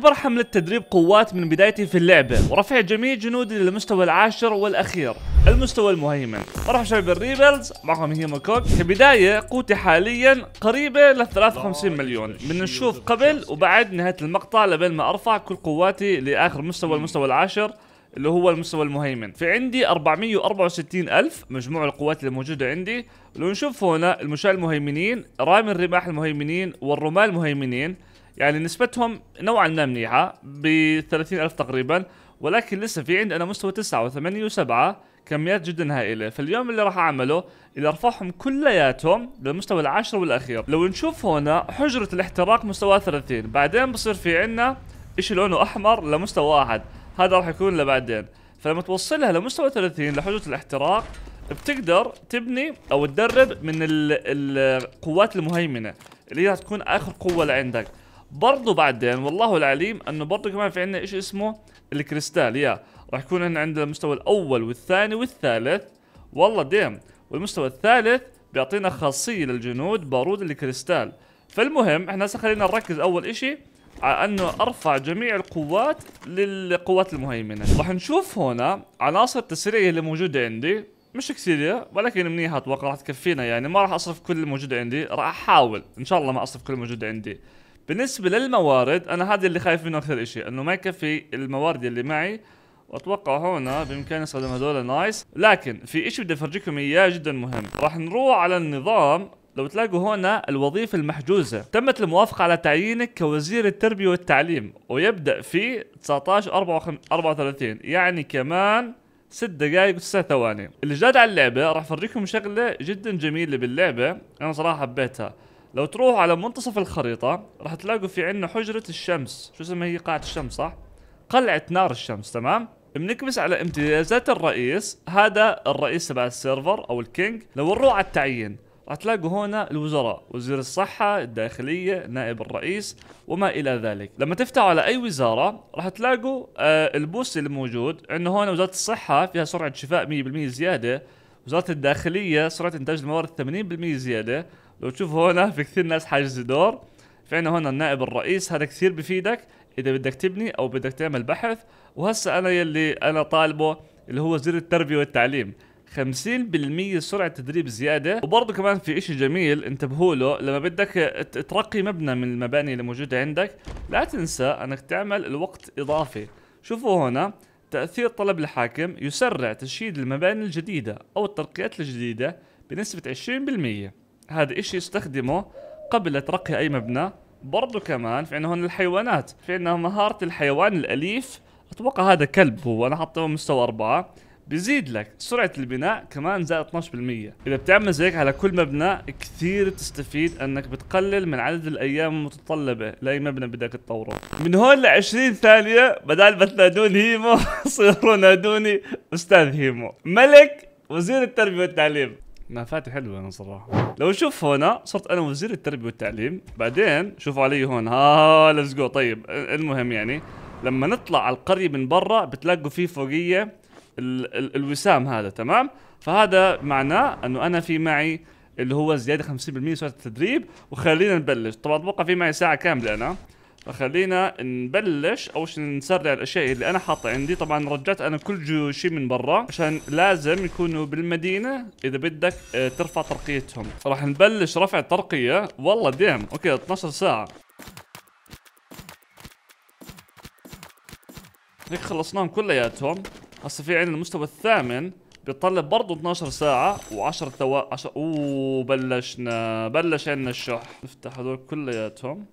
أكبر حملة تدريب قوات من بدايتي في اللعبة ورفع جميع جنودي للمستوى العاشر والأخير المستوى المهيمن مرحبا شباب الريبلز معكم هي كوك كبداية قوتي حاليا قريبة ل 53 مليون بنشوف قبل وبعد نهاية المقطع لبين ما أرفع كل قواتي لآخر مستوى المستوى العاشر اللي هو المستوى المهيمن في عندي 464 ألف مجموع القوات اللي موجودة عندي لو نشوف هنا المشاة المهيمنين رامي الرماح المهيمنين والرماة المهيمنين يعني نسبتهم نوعا ما منيحه ب 30000 تقريبا ولكن لسه في عندنا مستوى 9 و8 و7 كميات جدا هائله فاليوم اللي راح اعمله اللي ارفعهم كلياتهم للمستوى العاشر والاخير لو نشوف هنا حجره الاحتراق مستوى 30 بعدين بصير في عندنا شيء لونه احمر لمستوى واحد هذا راح يكون لبعدين فلما توصلها لمستوى 30 لحجره الاحتراق بتقدر تبني او تدرب من القوات المهيمنه اللي هي تكون اخر قوه لعندك برضه بعدين والله العليم انه برضه كمان في عندنا شيء اسمه الكريستال يا راح يكون هنا عندنا المستوى الاول والثاني والثالث والله ديم والمستوى الثالث بيعطينا خاصيه للجنود بارود الكريستال فالمهم احنا هسه خلينا نركز اول شيء على انه ارفع جميع القوات للقوات المهيمنه راح نشوف هنا عناصر التسريع اللي موجوده عندي مش كثيرة ولكن منيحة اتوقع راح تكفينا يعني ما راح اصرف كل الموجود عندي راح احاول ان شاء الله ما اصرف كل الموجود عندي بالنسبه للموارد انا هذا اللي خايف منه اكثر شيء انه ما يكفي الموارد اللي معي واتوقع هون بامكاني استخدم هذول نايس لكن في شيء بدي افرجيكم اياه جدا مهم راح نروح على النظام لو تلاقوا هنا الوظيفة المحجوزة تمت الموافقة على تعيينك كوزير التربية والتعليم ويبدأ في 19 34 يعني كمان 6 دقائق و9 ثواني اللي جاد على اللعبة راح افرجيكم شغلة جدا جميلة باللعبة انا صراحة حبيتها لو تروح على منتصف الخريطة راح تلاقوا في عندنا حجرة الشمس شو اسمها هي قاعة الشمس صح؟ قلعة نار الشمس تمام؟ بنكبس على امتيازات الرئيس هذا الرئيس تبع السيرفر او الكينج لو نروح على التعيين راح تلاقوا هنا الوزراء وزير الصحة الداخلية نائب الرئيس وما إلى ذلك لما تفتحوا على أي وزارة راح تلاقوا آه البوست اللي موجود عندنا هون وزارة الصحة فيها سرعة شفاء 100% زيادة وزاره الداخليه سرعه انتاج الموارد 80% زياده لو تشوف هنا في كثير ناس حاجز دور في عندنا هنا النائب الرئيس هذا كثير بفيدك اذا بدك تبني او بدك تعمل بحث وهسا انا يلي انا طالبه اللي هو وزير التربيه والتعليم 50% سرعة تدريب زيادة وبرضه كمان في اشي جميل انتبهوا له لما بدك ترقي مبنى من المباني اللي موجودة عندك لا تنسى انك تعمل الوقت اضافي شوفوا هنا تأثير طلب الحاكم يسرع تشييد المباني الجديدة أو الترقيات الجديدة بنسبة 20% هذا إشي يستخدمه قبل ترقي أي مبنى برضو كمان في عنا هون الحيوانات في عنا مهارة الحيوان الأليف أتوقع هذا كلب هو أنا حطه مستوى أربعة بيزيد لك سرعه البناء كمان زائد 12% اذا بتعمل زيك على كل مبنى كثير تستفيد انك بتقلل من عدد الايام المتطلبه لاي مبنى بدك تطوره من هون ل 20 ثانيه بدل ما تنادون هيمو صيروا نادوني استاذ هيمو ملك وزير التربيه والتعليم ما مفاتي حلوه انا صراحه لو شوف هنا صرت انا وزير التربيه والتعليم بعدين شوفوا علي هون ها ليتس جو طيب المهم يعني لما نطلع على القريه من برا بتلاقوا في فوقيه ال ال الوسام هذا تمام فهذا معناه انه انا في معي اللي هو زياده 50% سرعه التدريب وخلينا نبلش طبعا اتوقع في معي ساعه كامله انا فخلينا نبلش اول شيء نسرع الاشياء اللي انا حاطها عندي طبعا رجعت انا كل شيء من برا عشان لازم يكونوا بالمدينه اذا بدك آه، ترفع ترقيتهم فراح نبلش رفع ترقيه والله ديم اوكي 12 ساعه هيك خلصناهم كلياتهم هسه في عندنا المستوى الثامن بيطلب برضه 12 ساعة و10 ثواني 10 اوه بلشنا بلش عندنا الشح نفتح هذول كلياتهم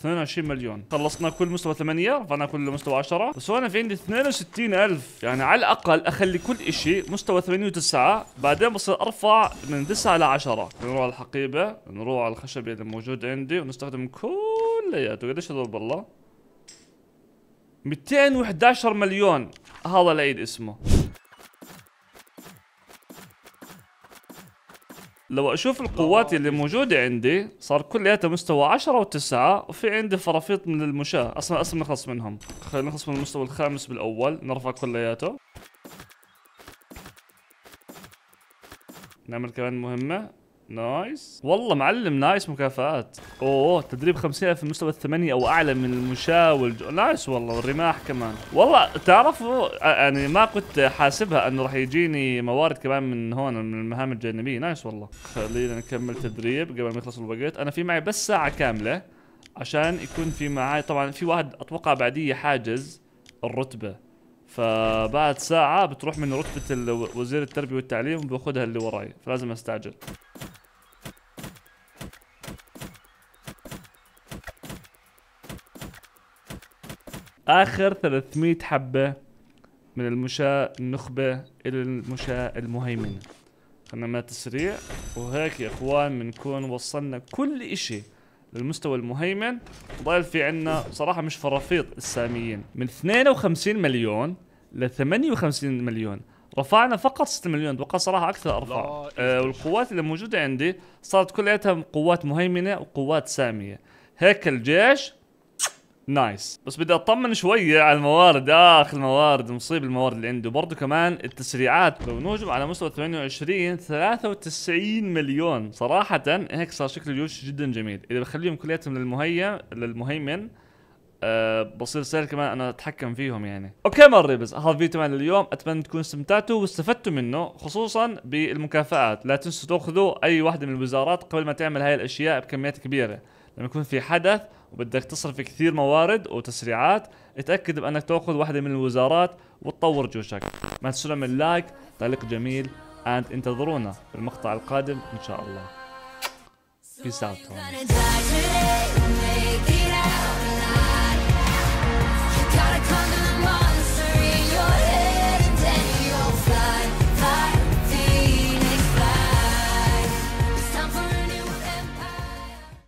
22 مليون خلصنا كل مستوى 8 رفعنا كل مستوى 10 بس هون في عندي 62000 يعني على الاقل اخلي كل شيء مستوى 8 و9 بعدين بصير ارفع من 9 ل 10 نروح على الحقيبه نروح على الخشب اللي موجود عندي ونستخدم كلياته قديش هذول بالله 211 مليون هذا العيد اسمه لو اشوف القوات اللي موجودة عندي صار كلياتها مستوى 10 و9 وفي عندي فرافيط من المشاة اصلا اصلا نخلص منهم خلينا نخلص من المستوى الخامس بالاول نرفع كلياته نعمل كمان مهمة نايس والله معلم نايس مكافآت اوه تدريب 50 في المستوى الثمانية او اعلى من والج... نايس والله والرماح كمان والله تعرفوا يعني ما كنت حاسبها انه راح يجيني موارد كمان من هون من المهام الجانبية نايس والله خلينا نكمل تدريب قبل ما يخلص الوقت انا في معي بس ساعة كاملة عشان يكون في معي طبعا في واحد اتوقع بعديه حاجز الرتبة فبعد ساعة بتروح من رتبة وزير التربية والتعليم وباخذها اللي وراي فلازم استعجل اخر 300 حبه من المشاة النخبة الى المشاة المهيمنة ما تسريع وهيك يا اخوان بنكون وصلنا كل اشي للمستوى المهيمن ضل في عنا صراحة مش فرافيط الساميين من 52 مليون ل 58 مليون رفعنا فقط 6 مليون اتوقع صراحه اكثر ارفع آه والقوات اللي موجوده عندي صارت كلياتها قوات مهيمنه وقوات ساميه هيك الجيش نايس بس بدي اطمن شويه على الموارد اخ الموارد مصيب الموارد اللي عنده برضه كمان التسريعات لو نوجب على مستوى 28 93 مليون صراحه هيك صار شكل الجيوش جدا جميل اذا بخليهم كلياتهم للمهيا للمهيمن أه بصير سهل كمان انا اتحكم فيهم يعني اوكي مريبز هذا فيديو تبعنا اليوم اتمنى تكونوا استمتعتوا واستفدتوا منه خصوصا بالمكافآت لا تنسوا تاخذوا اي واحده من الوزارات قبل ما تعمل هاي الاشياء بكميات كبيره لما يكون في حدث وبدك تصرف كثير موارد وتسريعات اتاكد بانك تاخذ واحده من الوزارات وتطور جوشك ما تنسوا من لايك تعليق جميل and انتظرونا بالمقطع القادم ان شاء الله في out